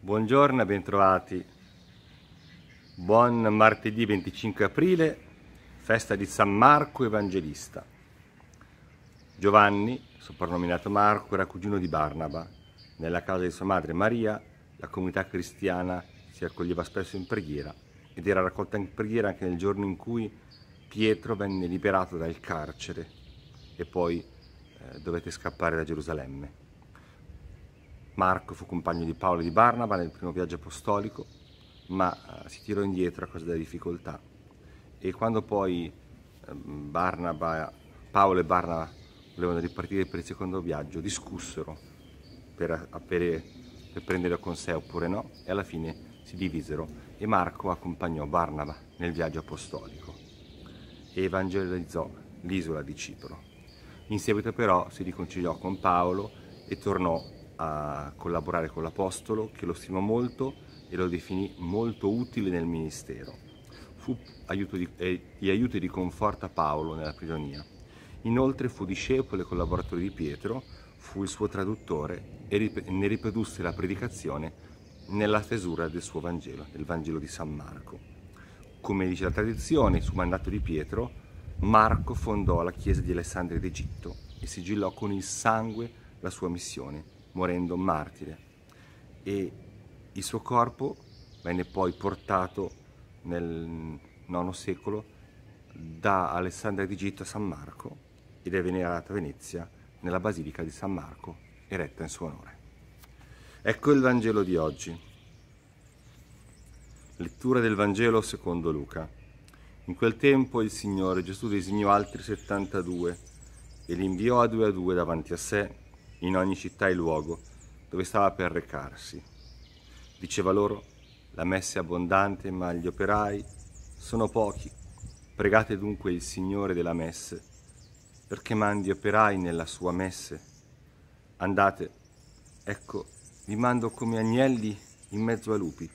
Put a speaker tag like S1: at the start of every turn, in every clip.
S1: Buongiorno e bentrovati. Buon martedì 25 aprile, festa di San Marco Evangelista. Giovanni, soprannominato Marco, era cugino di Barnaba. Nella casa di sua madre Maria, la comunità cristiana si accoglieva spesso in preghiera ed era raccolta in preghiera anche nel giorno in cui Pietro venne liberato dal carcere e poi eh, dovette scappare da Gerusalemme. Marco fu compagno di Paolo e di Barnaba nel primo viaggio apostolico, ma eh, si tirò indietro a causa delle difficoltà. E quando poi eh, Barnaba, Paolo e Barnaba volevano ripartire per il secondo viaggio, discussero per, per, per prenderlo con sé oppure no, e alla fine si divisero e Marco accompagnò Barnaba nel viaggio apostolico e evangelizzò l'isola di Cipro. In seguito però si riconciliò con Paolo e tornò a collaborare con l'Apostolo che lo stimò molto e lo definì molto utile nel ministero. Fu aiuto di, eh, di aiuto e di conforto a Paolo nella prigionia. Inoltre fu discepolo e collaboratore di Pietro, fu il suo traduttore e ne riprodusse la predicazione nella stesura del suo Vangelo, del Vangelo di San Marco. Come dice la tradizione, su mandato di Pietro, Marco fondò la chiesa di Alessandria d'Egitto e sigillò con il sangue la sua missione, morendo martire. E il suo corpo venne poi portato nel IX secolo da Alessandria d'Egitto a San Marco ed è venerato a Venezia nella Basilica di San Marco, eretta in suo onore. Ecco il Vangelo di oggi. Lettura del Vangelo secondo Luca. In quel tempo il Signore Gesù designò altri 72 e li inviò a due a due davanti a sé in ogni città e luogo dove stava per recarsi. Diceva loro, la messa è abbondante, ma gli operai sono pochi. Pregate dunque il Signore della messe, perché mandi operai nella sua messe. Andate, ecco, vi mando come agnelli in mezzo a lupi.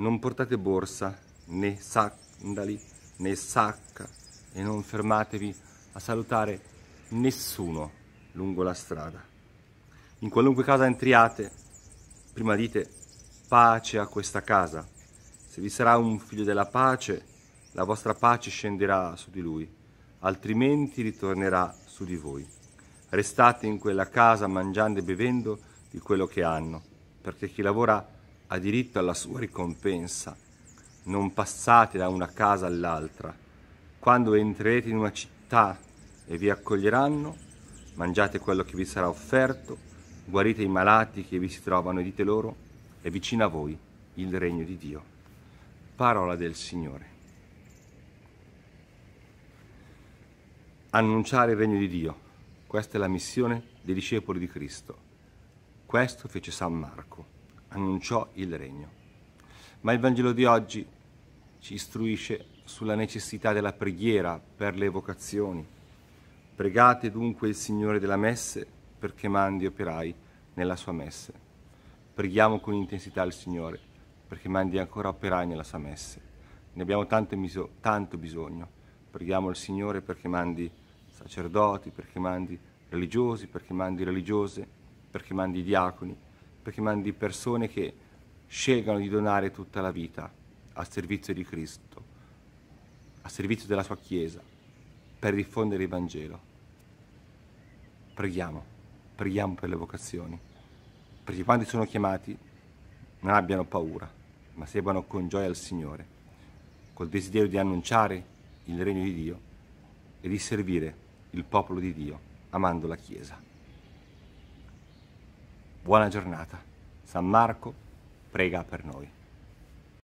S1: Non portate borsa, né sandali, né sacca e non fermatevi a salutare nessuno lungo la strada. In qualunque casa entriate, prima dite pace a questa casa. Se vi sarà un figlio della pace, la vostra pace scenderà su di lui, altrimenti ritornerà su di voi. Restate in quella casa mangiando e bevendo di quello che hanno, perché chi lavora ha diritto alla sua ricompensa. Non passate da una casa all'altra. Quando entrerete in una città e vi accoglieranno, mangiate quello che vi sarà offerto, guarite i malati che vi si trovano e dite loro, è vicino a voi il regno di Dio. Parola del Signore. Annunciare il regno di Dio. Questa è la missione dei discepoli di Cristo. Questo fece San Marco annunciò il regno. Ma il Vangelo di oggi ci istruisce sulla necessità della preghiera per le vocazioni. Pregate dunque il Signore della messe perché mandi operai nella sua messe. Preghiamo con intensità il Signore perché mandi ancora operai nella sua messe. Ne abbiamo tanto, tanto bisogno. Preghiamo il Signore perché mandi sacerdoti, perché mandi religiosi, perché mandi religiose, perché mandi diaconi, perché mandi persone che scelgano di donare tutta la vita al servizio di Cristo, al servizio della sua Chiesa, per diffondere il Vangelo. Preghiamo, preghiamo per le vocazioni, perché quando sono chiamati non abbiano paura, ma seguano con gioia il Signore, col desiderio di annunciare il regno di Dio e di servire il popolo di Dio, amando la Chiesa. Buona giornata. San Marco prega per noi.